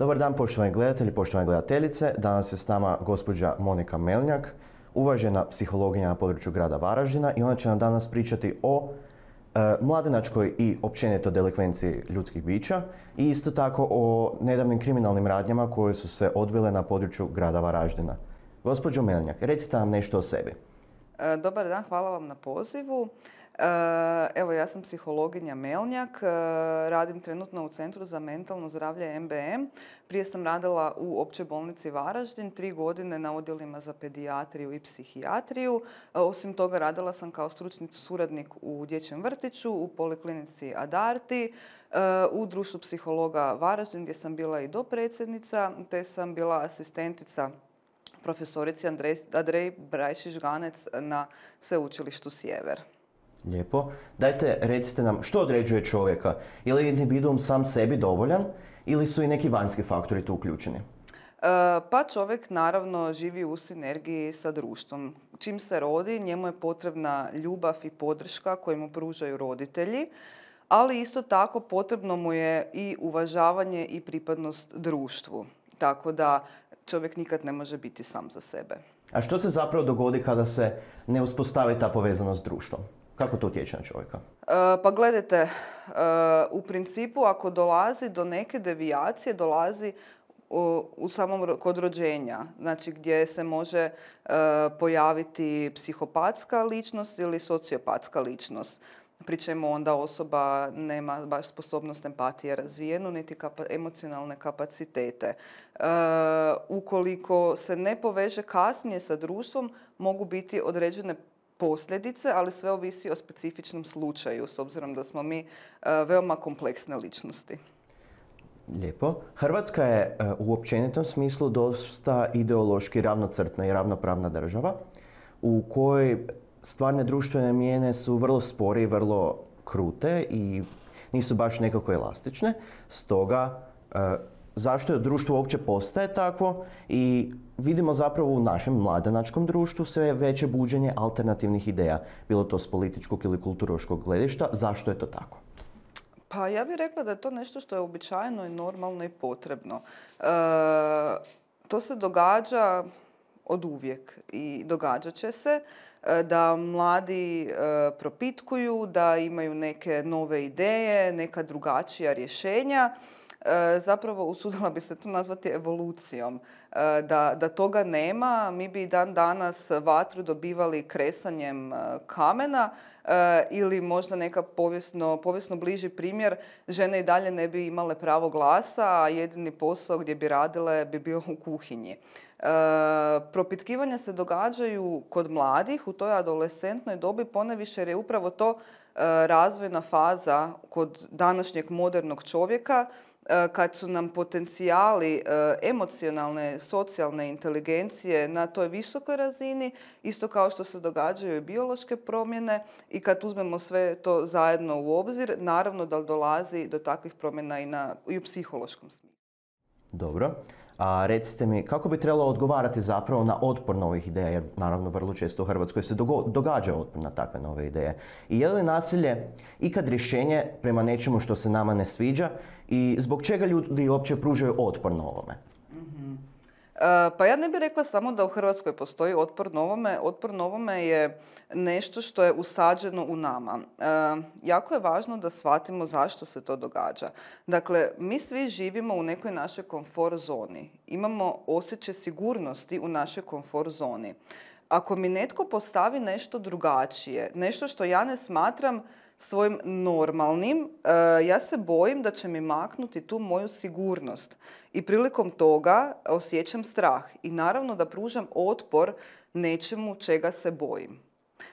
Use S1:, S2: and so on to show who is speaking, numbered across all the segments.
S1: Dobar dan poštovani gledatelji, poštovane gledateljice. Danas je s nama gospođa Monika Melnjak, uvažena psihologinja na području grada Varaždina i ona će nam danas pričati o e, mladinačkoj mladenačkoj i općenito delikvenciji ljudskih bića i isto tako o nedavnim kriminalnim radnjama koje su se odvile na području grada Varaždina. Gospođo Melnjak, recite nam nešto o sebi.
S2: E, dobar dan, hvala vam na pozivu. Eh, evo, ja sam psihologinja Melnjak, eh, radim trenutno u Centru za mentalno zdravlje MBM. Prije sam radila u općoj bolnici Varaždin, tri godine na odjelima za pedijatriju i psihijatriju. Eh, osim toga radila sam kao stručni suradnik u dječjem vrtiću, u poliklinici Adarti, u društvu psihologa Varaždin gdje sam bila i dopredsjednica, te sam bila asistentica profesorici Andrej Brajšiš-Ganec na Sveučilištu Sjever.
S1: Lijepo. Dajte, recite nam, što određuje čovjeka? Je li individuum sam sebi dovoljan ili su i neki vanjski faktori tu uključeni? E,
S2: pa čovjek naravno živi u sinergiji sa društvom. Čim se rodi, njemu je potrebna ljubav i podrška koju mu pružaju roditelji, ali isto tako potrebno mu je i uvažavanje i pripadnost društvu. Tako da čovjek nikad ne može biti sam za sebe.
S1: A što se zapravo dogodi kada se ne uspostavi ta povezanost s društvom? Kako to utječe na čovjeka?
S2: E, pa gledajte, e, u principu ako dolazi do neke devijacije, dolazi u, samom kod rođenja, znači gdje se može e, pojaviti psihopatska ličnost ili sociopatska ličnost. Pri čemu onda osoba nema baš sposobnost empatije razvijenu, niti emocionalne kapacitete. ukoliko se ne poveže kasnije sa društvom, mogu biti određene posljedice, ali sve ovisi o specifičnom slučaju, s obzirom da smo mi e, veoma kompleksne ličnosti.
S1: Lijepo. Hrvatska je e, u općenitom smislu dosta ideološki ravnocrtna i ravnopravna država u kojoj stvarne društvene mijene su vrlo spore i vrlo krute i nisu baš nekako elastične. Stoga e, zašto je društvo uopće postaje takvo i vidimo zapravo u našem mladenačkom društvu sve veće buđenje alternativnih ideja, bilo to s političkog ili kulturoškog gledišta, zašto je to tako?
S2: Pa ja bih rekla da je to nešto što je običajno i normalno i potrebno. E, to se događa od uvijek i događat će se e, da mladi e, propitkuju, da imaju neke nove ideje, neka drugačija rješenja E, zapravo usudila bi se to nazvati evolucijom. E, da, toga nema, mi bi dan danas vatru dobivali kresanjem e, kamena ili možda neka povijesno, bliži primjer, žene i dalje ne bi imale pravo glasa, a jedini posao gdje bi radile bi bio u kuhinji. propitkivanja se događaju kod mladih u toj adolescentnoj dobi poneviše jer je upravo to razvojna faza kod današnjeg modernog čovjeka E, kad su nam potencijali e, emocionalne, socijalne inteligencije na toj visokoj razini, isto kao što se događaju i biološke promjene i kad uzmemo sve to zajedno u obzir, naravno da dolazi do takvih promjena i, na, i u psihološkom smislu.
S1: Dobro recite mi, kako bi trebalo odgovarati zapravo na otpor novih ideja, jer naravno vrlo često u Hrvatskoj se događa otpor na takve nove ideje. I je li nasilje ikad rješenje prema nečemu što se nama ne sviđa i zbog čega ljudi uopće pružaju otpor na ovome?
S2: E, pa ja ne bih rekla samo da u Hrvatskoj postoji otpor novome. Otpor novome je nešto što je usađeno u nama. E, jako je važno da shvatimo zašto se to događa. Dakle, mi svi živimo u nekoj našoj komfort zoni. Imamo osjećaj sigurnosti u našoj komfort zoni. Ako mi netko postavi nešto drugačije, nešto što ja ne smatram svojim normalnim, e, ja se bojim da će mi maknuti tu moju sigurnost. I prilikom toga osjećam strah. I naravno da pružam otpor nečemu čega se bojim.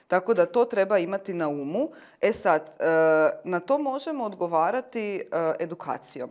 S2: Tako da to treba imati na umu. E sad, e, na to možemo odgovarati e, edukacijom.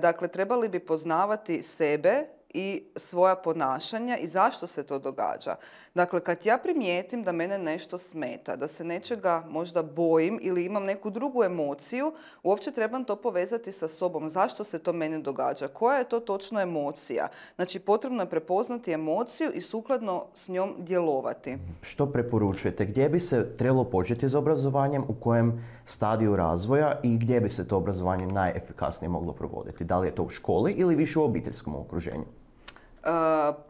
S2: Dakle, trebali bi poznavati sebe i svoja ponašanja i zašto se to događa. Dakle, kad ja primijetim da mene nešto smeta, da se nečega možda bojim ili imam neku drugu emociju, uopće trebam to povezati sa sobom. Zašto se to meni događa? Koja je to točno emocija? Znači, potrebno je prepoznati emociju i sukladno s njom djelovati.
S1: Što preporučujete? Gdje bi se trebalo početi s obrazovanjem? U kojem stadiju razvoja i gdje bi se to obrazovanje najefikasnije moglo provoditi? Da li je to u školi ili više u obiteljskom okruženju?
S2: Uh,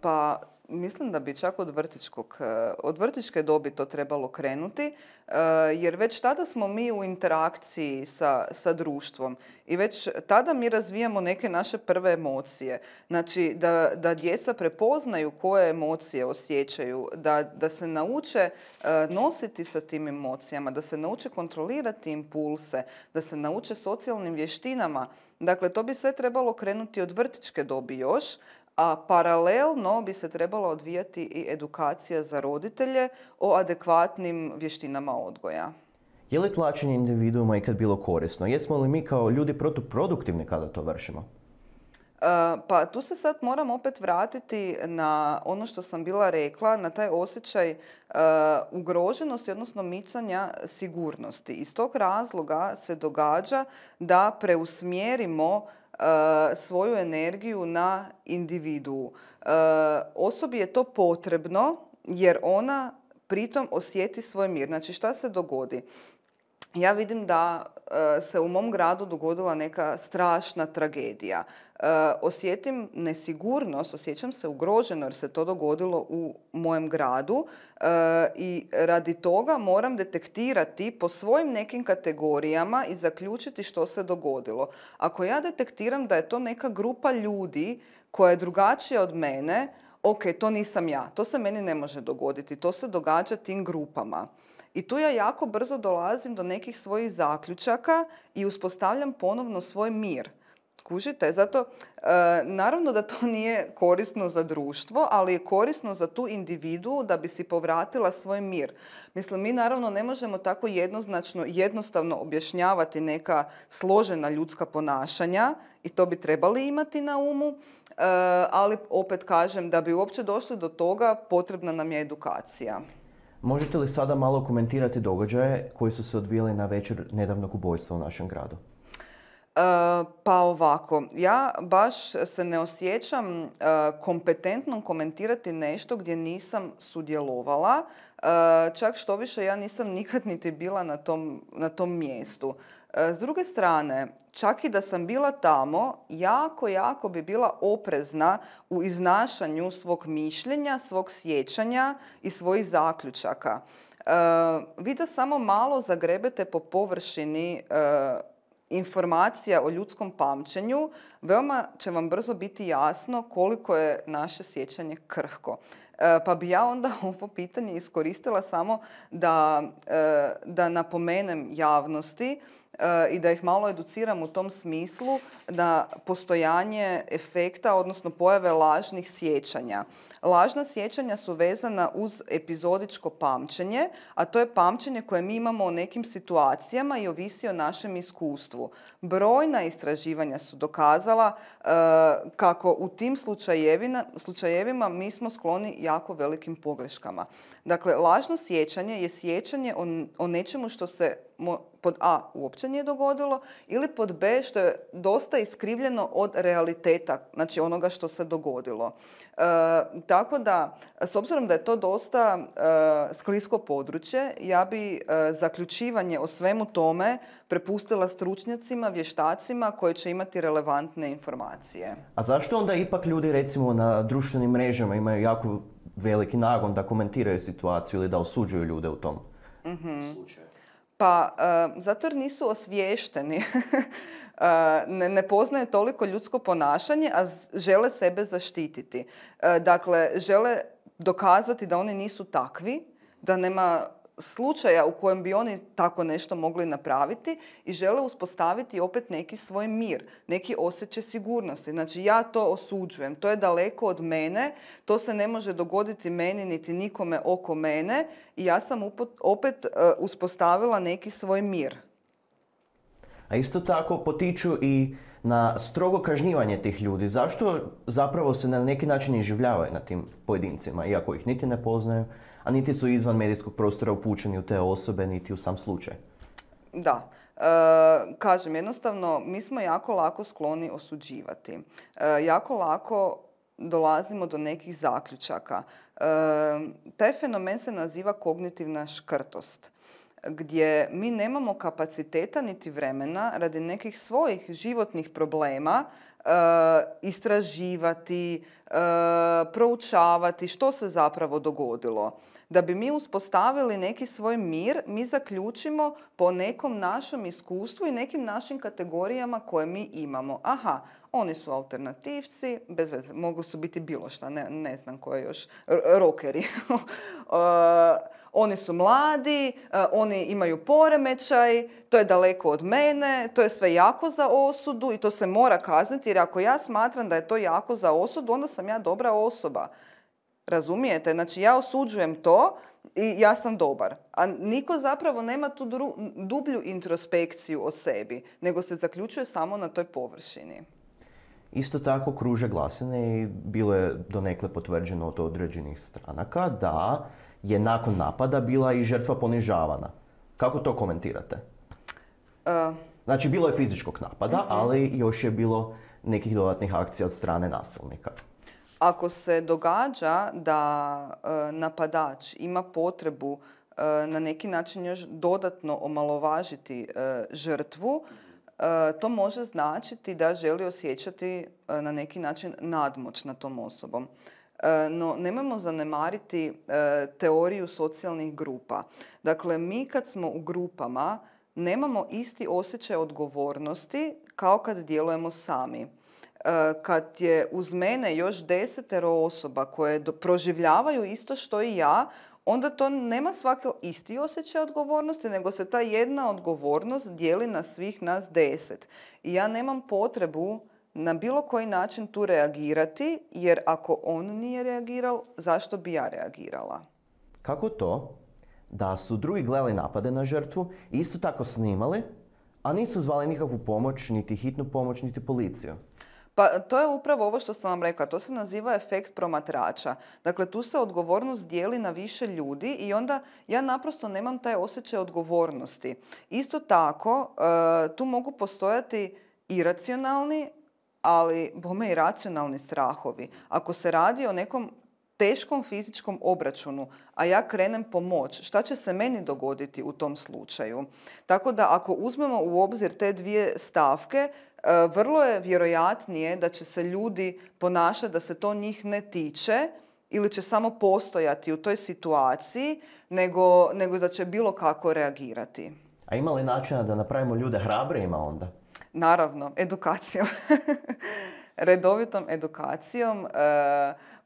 S2: pa Mislim da bi čak od vrtičkog, eh, od vrtičke dobi to trebalo krenuti, eh, jer već tada smo mi u interakciji sa, sa društvom i već tada mi razvijamo neke naše prve emocije. Znači da, da djeca prepoznaju koje emocije osjećaju, da, da se nauče eh, nositi sa tim emocijama, da se nauče kontrolirati impulse, da se nauče socijalnim vještinama Dakle, to bi sve trebalo krenuti od vrtičke dobi još, a paralelno bi se trebala odvijati i edukacija za roditelje o adekvatnim vještinama odgoja.
S1: Je li tlačenje individuuma ikad bilo korisno? Jesmo li mi kao ljudi protuproduktivni kada to vršimo?
S2: E, pa tu se sad moram opet vratiti na ono što sam bila rekla, na taj osjećaj e, ugroženosti, odnosno micanja sigurnosti. Iz tog razloga se događa da preusmjerimo Eh, svoju energiju na individu. Eh, osobi je to potrebno jer ona pritom osjeti svoj mir. Znači šta se dogodi? Ja vidim da eh, se u mom gradu dogodila neka strašna tragedija. E, osjetim nesigurnost, osjećam se ugroženo jer se to dogodilo u mojem gradu e, i radi toga moram detektirati po svojim nekim kategorijama i zaključiti što se dogodilo. Ako ja detektiram da je to neka grupa ljudi koja je drugačija od mene, ok, to nisam ja, to se meni ne može dogoditi, to se događa tim grupama. I tu ja jako brzo dolazim do nekih svojih zaključaka i uspostavljam ponovno svoj mir. Kužite, zato e, naravno da to nije korisno za društvo, ali je korisno za tu individu da bi si povratila svoj mir. Mislim, mi naravno ne možemo tako jednoznačno, jednostavno objašnjavati neka složena ljudska ponašanja i to bi trebali imati na umu, e, ali opet kažem da bi uopće došli do toga potrebna nam je edukacija.
S1: Možete li sada malo komentirati događaje koji su se odvijali na večer nedavnog ubojstva u našem gradu?
S2: Eh, pa ovako, ja baš se ne osjećam eh, kompetentnom komentirati nešto gdje nisam sudjelovala. Eh, čak što više ja nisam nikad niti bila na tom, mjestu. S druge strane, čak i da sam bila tamo, jako, jako bi bila oprezna u iznašanju svog mišljenja, svog sjećanja i svojih zaključaka. Vi da samo malo zagrebete po površini informacija o ljudskom pamćenju, veoma će vam brzo biti jasno koliko je naše sjećanje krhko. E, pa bi ja onda ovo pitanje iskoristila samo da, e, da napomenem javnosti e, i da ih malo educiram u tom smislu da postojanje efekta, odnosno pojave lažnih sjećanja. Lažna sjećanja su vezana uz epizodičko pamćenje, a to je pamćenje koje mi imamo o nekim situacijama i ovisi o našem iskustvu. Brojna istraživanja su dokazala e, kako u tim slučajevima mi smo skloni jako velikim pogreškama. Dakle, lažno sjećanje je sjećanje o nečemu što se pod A uopće nije dogodilo ili pod B što je dosta iskrivljeno od realiteta, znači onoga što se dogodilo. E, tako da, s obzirom da je to dosta e, sklisko područje, ja bi e, zaključivanje o svemu tome prepustila stručnjacima, vještacima koji će imati relevantne informacije.
S1: A zašto onda ipak ljudi recimo na društvenim mrežama imaju jako veliki nagon da komentiraju situaciju ili da osuđuju ljude u tom
S2: mm-hmm. slučaju? Pa zato jer nisu osviješteni. Ne, ne poznaju toliko ljudsko ponašanje, a žele sebe zaštititi. Dakle, žele dokazati da oni nisu takvi, da nema slučaja u kojem bi oni tako nešto mogli napraviti i žele uspostaviti opet neki svoj mir, neki osjećaj sigurnosti. Znači ja to osuđujem, to je daleko od mene, to se ne može dogoditi meni niti nikome oko mene i ja sam opet e, uspostavila neki svoj mir
S1: a isto tako potiču i na strogo kažnjivanje tih ljudi. Zašto zapravo se na neki način iživljavaju na tim pojedincima, iako ih niti ne poznaju, a niti su izvan medijskog prostora upućeni u te osobe, niti u sam slučaj?
S2: Da. E, kažem, jednostavno, mi smo jako lako skloni osuđivati. E, jako lako dolazimo do nekih zaključaka. E, taj fenomen se naziva kognitivna škrtost gdje mi nemamo kapaciteta niti vremena radi nekih svojih životnih problema e, istraživati, e, proučavati što se zapravo dogodilo da bi mi uspostavili neki svoj mir, mi zaključimo po nekom našem iskustvu i nekim našim kategorijama koje mi imamo. Aha, oni su alternativci, bez veze, mogli su biti bilo šta, ne, znam koje još, rokeri. Uh, oni su mladi, uh, oni imaju poremećaj, to je daleko od mene, to je sve jako za osudu i to se mora kazniti jer ako ja smatram da je to jako za osudu, onda sam ja dobra osoba. Razumijete? Znači ja osuđujem to i ja sam dobar. A niko zapravo nema tu dublju introspekciju o sebi, nego se zaključuje samo na toj površini.
S1: Isto tako kruže glasine i bilo je donekle potvrđeno od određenih stranaka da je nakon napada bila i žrtva ponižavana. Kako to komentirate? E, znači bilo je fizičkog napada, mhm. ali još je bilo nekih dodatnih akcija od strane nasilnika.
S2: Ako se događa da e, napadač ima potrebu e, na neki način još dodatno omalovažiti e, žrtvu, to može značiti da želi osjećati na neki način nadmoć nad tom osobom. No, nemojmo zanemariti teoriju socijalnih grupa. Dakle, mi kad smo u grupama nemamo isti osjećaj odgovornosti kao kad djelujemo sami. E, kad je uz mene još desetero osoba koje proživljavaju isto što i ja, onda to nema svaki isti osjećaj odgovornosti, nego se ta jedna odgovornost dijeli na svih nas deset. I ja nemam potrebu na bilo koji način tu reagirati, jer ako on nije reagiral, zašto bi ja reagirala?
S1: Kako to da su drugi gledali napade na žrtvu isto tako snimali, a nisu zvali nikakvu pomoć, niti hitnu pomoć, niti policiju?
S2: Pa to je upravo ovo što sam vam rekla, to se naziva efekt promatrača. Dakle, tu se odgovornost dijeli na više ljudi i onda ja naprosto nemam taj osjećaj odgovornosti. Isto tako, e, tu mogu postojati iracionalni, ali bome i racionalni strahovi. Ako se radi o nekom teškom fizičkom obračunu, a ja krenem pomoć, šta će se meni dogoditi u tom slučaju? Tako da ako uzmemo u obzir te dvije stavke, e, vrlo je vjerojatnije da će se ljudi ponašati da se to njih ne tiče ili će samo postojati u toj situaciji, nego, nego da će bilo kako reagirati.
S1: A ima li načina da napravimo ljude hrabrijima onda?
S2: Naravno, edukacijom. redovitom edukacijom, e,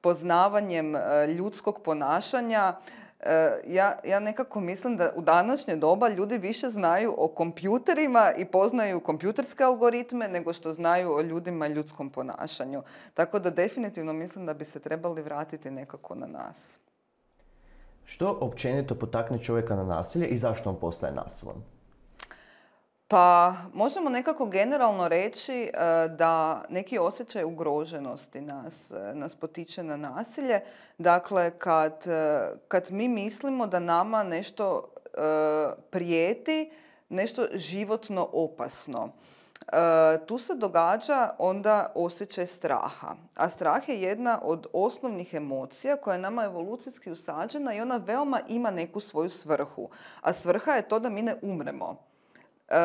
S2: poznavanjem e, ljudskog ponašanja, e, ja, ja nekako mislim da u današnje doba ljudi više znaju o kompjuterima i poznaju kompjuterske algoritme nego što znaju o ljudima i ljudskom ponašanju. Tako da definitivno mislim da bi se trebali vratiti nekako na nas.
S1: Što općenito potakne čovjeka na nasilje i zašto on postaje nasilan?
S2: Pa možemo nekako generalno reći e, da neki osjećaj ugroženosti nas, e, nas potiče na nasilje. Dakle, kad, e, kad mi mislimo da nama nešto prijeti, nešto životno opasno. Tu se događa onda osjećaj straha. A strah je jedna od osnovnih emocija koja je nama evolucijski usađena i ona veoma ima neku svoju svrhu. A svrha je to da mi ne umremo. Eh,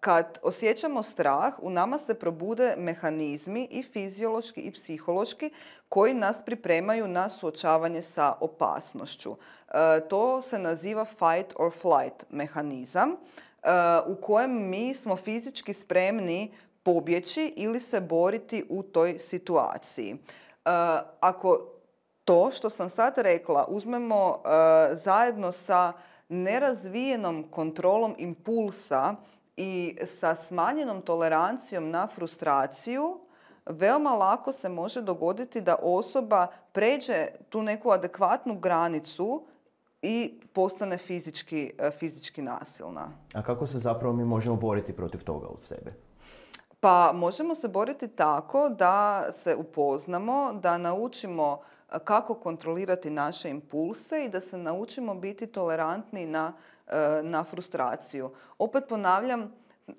S2: kad osjećamo strah, u nama se probude mehanizmi i fiziološki i psihološki koji nas pripremaju na suočavanje sa opasnošću. Eh, to se naziva fight or flight mehanizam eh, u kojem mi smo fizički spremni pobjeći ili se boriti u toj situaciji. Ako to što sam sad rekla uzmemo zajedno sa nerazvijenom kontrolom impulsa i sa smanjenom tolerancijom na frustraciju veoma lako se može dogoditi da osoba pređe tu neku adekvatnu granicu i postane fizički, e, nasilna.
S1: A kako se zapravo mi možemo boriti protiv toga u
S2: sebe? Pa možemo se boriti tako da se upoznamo, da naučimo kako kontrolirati naše impulse i da se naučimo biti tolerantni na, e, na frustraciju. Opet ponavljam,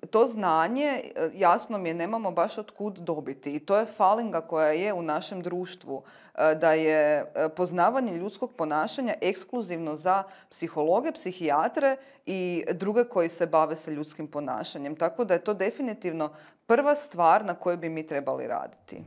S2: to znanje, e, jasno mi je, nemamo baš od kud dobiti i to je falinga koja je u našem društvu, e, da je poznavanje ljudskog ponašanja ekskluzivno za psihologe, psihijatre i druge koji se bave sa ljudskim ponašanjem. Tako da je to definitivno prva stvar na kojoj bi mi trebali raditi.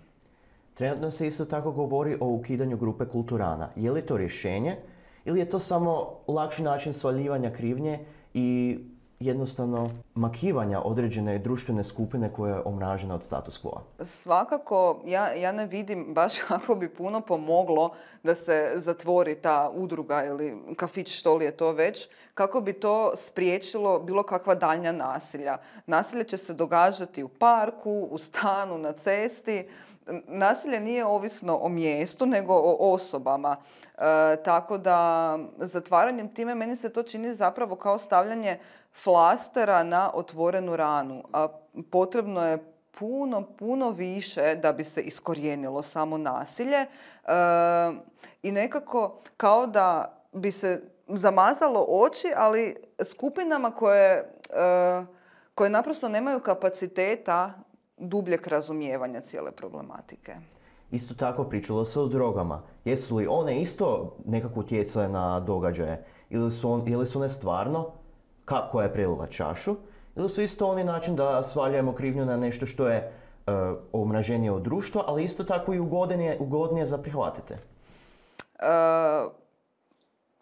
S1: Trenutno se isto tako govori o ukidanju grupe kulturana. Je li to rješenje ili je to samo lakši način svaljivanja krivnje i jednostavno makivanja određene društvene skupine koja je omražena od status quo?
S2: Svakako, ja, ja ne vidim baš kako bi puno pomoglo da se zatvori ta udruga ili kafić što li je to već, kako bi to spriječilo bilo kakva daljnja nasilja. Nasilje će se događati u parku, u stanu, na cesti, nasilje nije ovisno o mjestu, nego o osobama. E, tako da zatvaranjem time meni se to čini zapravo kao stavljanje flastera na otvorenu ranu. A potrebno je puno, puno više da bi se iskorijenilo samo nasilje e, i nekako kao da bi se zamazalo oči, ali skupinama koje, e, koje naprosto nemaju kapaciteta dubljeg razumijevanja cijele problematike.
S1: Isto tako pričalo se o drogama. Jesu li one isto nekako utjecale na događaje? Ili su, on, ili su one stvarno, koja je prelila čašu, ili su isto oni način da svaljujemo krivnju na nešto što je uh, omraženije od društva, ali isto tako i ugodnije, ugodnije
S2: za prihvatite? Uh,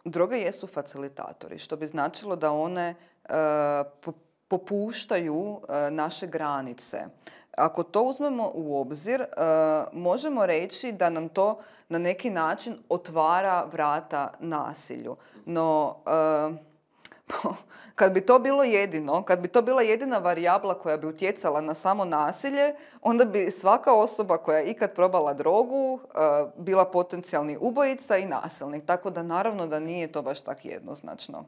S2: droge jesu facilitatori, što bi značilo da one eh, popuštaju eh, naše granice. Ako to uzmemo u obzir, e, možemo reći da nam to na neki način otvara vrata nasilju. No, e, kad bi to bilo jedino, kad bi to bila jedina varijabla koja bi utjecala na samo nasilje, onda bi svaka osoba koja je ikad probala drogu e, bila potencijalni ubojica i nasilnik. Tako da naravno da nije to baš tako jednoznačno.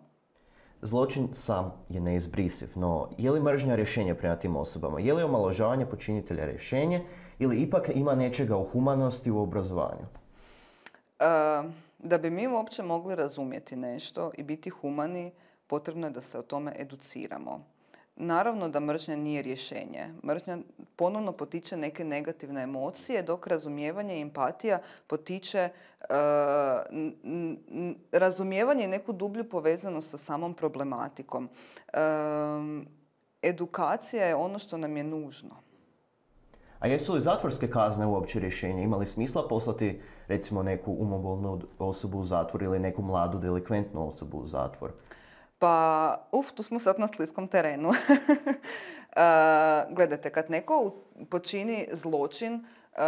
S1: Zločin sam je neizbrisiv, no je li mržnja rješenje prema tim osobama? Je li omaložavanje počinitelja rješenje ili ipak ima nečega u humanosti u obrazovanju?
S2: E, da bi mi uopće mogli razumjeti nešto i biti humani, potrebno je da se o tome educiramo. Naravno da mržnja nije rješenje. Mržnja ponovno potiče neke negativne emocije, dok razumijevanje i empatija potiče e, razumijevanje i neku dublju povezanost sa samom problematikom. E, edukacija je ono što nam je nužno.
S1: A jesu li zatvorske kazne uopće rješenje? Ima li smisla poslati recimo neku umobolnu osobu u zatvor ili neku mladu delikventnu osobu u zatvor?
S2: Pa, uf, tu smo sad na sliskom terenu. E, gledajte, kad neko počini zločin, e,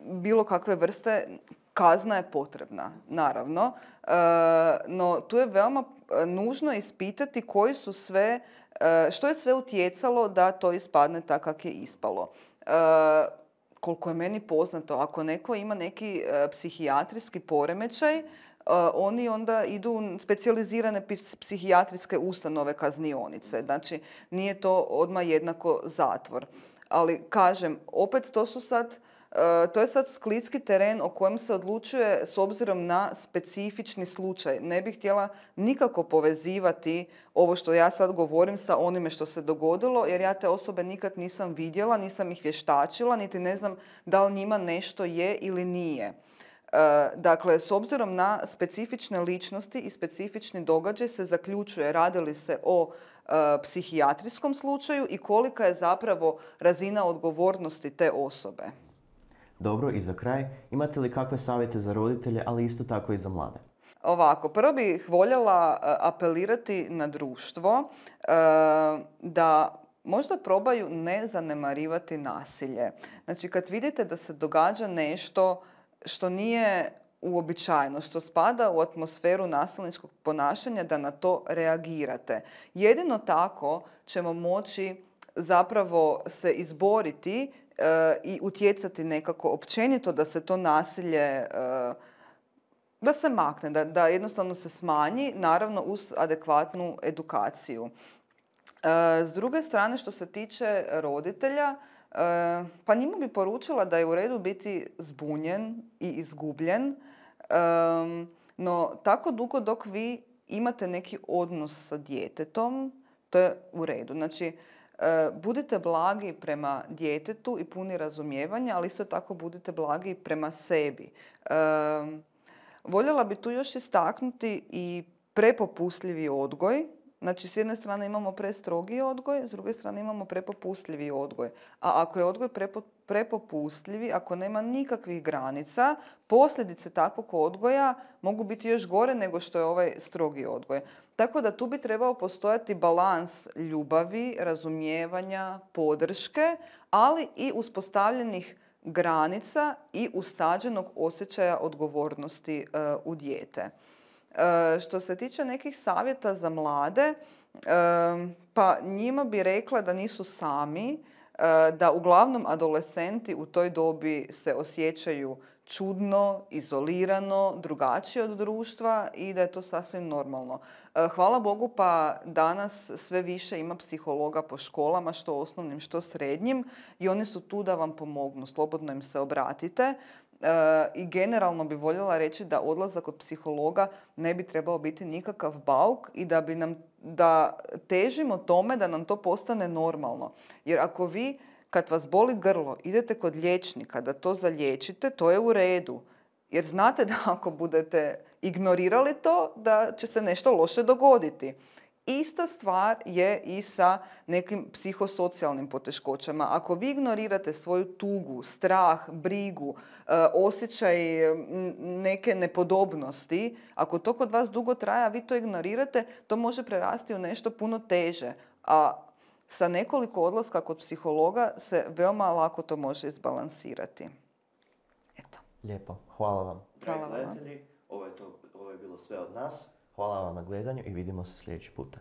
S2: bilo kakve vrste, kazna je potrebna, naravno. E, no, tu je veoma nužno ispitati koji su sve, što je sve utjecalo da to ispadne tako kako je ispalo. Koliko je meni poznato, ako neko ima neki psihijatrijski poremećaj, oni onda idu u specijalizirane psihijatrijske ustanove kaznionice. Mhm. Znači, nije to odmah jednako zatvor. Ali, kažem, opet to su sad... E, to je sad skliski teren o kojem se odlučuje s obzirom na specifični slučaj. Ne bih htjela nikako povezivati ovo što ja sad govorim sa onime što se dogodilo, jer ja te osobe nikad nisam vidjela, nisam ih vještačila, niti ne znam da li njima nešto je ili nije. E, dakle, s obzirom na specifične ličnosti i specifični događaj se zaključuje radili se o e, psihijatrijskom slučaju i kolika je zapravo razina odgovornosti te osobe.
S1: Dobro, i za kraj, imate li kakve savjete za roditelje, ali isto tako i za mlade?
S2: Ovako, prvo bih voljela e, apelirati na društvo da možda probaju ne zanemarivati nasilje. Znači, kad vidite da se događa nešto što nije uobičajeno, što spada u atmosferu nasilničkog ponašanja da na to reagirate. Jedino tako ćemo moći zapravo se izboriti e, i utjecati nekako općenito da se to nasilje e, da se makne, da, jednostavno se smanji, naravno uz adekvatnu edukaciju. E, s druge strane, što se tiče roditelja, Eh, pa njima bi poručila da je u redu biti zbunjen i izgubljen, no tako dugo dok vi imate neki odnos sa djetetom, to je u redu. Znači, eh, budite blagi prema djetetu i puni razumijevanja, ali isto tako budite blagi prema sebi. Voljela bi tu još istaknuti i prepopustljivi odgoj, Znači, s jedne strane imamo prestrogi odgoj, s druge strane imamo prepopustljivi odgoj. A ako je odgoj prepopustljivi, ako nema nikakvih granica, posljedice takvog odgoja mogu biti još gore nego što je ovaj strogi odgoj. Tako da tu bi trebao postojati balans ljubavi, razumijevanja, podrške, ali i uspostavljenih granica i usađenog osjećaja odgovornosti e, u dijete. Eh, što se tiče nekih savjeta za mlade, eh, pa njima bi rekla da nisu sami, eh, da uglavnom adolescenti u toj dobi se osjećaju čudno, izolirano, drugačije od društva i da je to sasvim normalno. Hvala Bogu pa danas sve više ima psihologa po školama, što osnovnim, što srednjim i oni su tu da vam pomognu, slobodno im se obratite i generalno bi voljela reći da odlazak od psihologa ne bi trebao biti nikakav bauk i da bi nam da težimo tome da nam to postane normalno. Jer ako vi kad vas boli grlo idete kod liječnika da to zalječite, to je u redu. Jer znate da ako budete ignorirali to, da će se nešto loše dogoditi. Ista stvar je i sa nekim psihosocijalnim poteškoćama. Ako vi ignorirate svoju tugu, strah, brigu, e, osjećaj e, neke nepodobnosti, ako to kod vas dugo traja, vi to ignorirate, to može prerasti u nešto puno teže. A sa nekoliko odlaska kod psihologa se veoma lako to može izbalansirati. Eto. Lijepo, hvala vam.
S1: Hvala vam. Ovo je, ovo je bilo sve od nas.
S2: Hvala vam na gledanju
S1: i vidimo se sljedeći puta.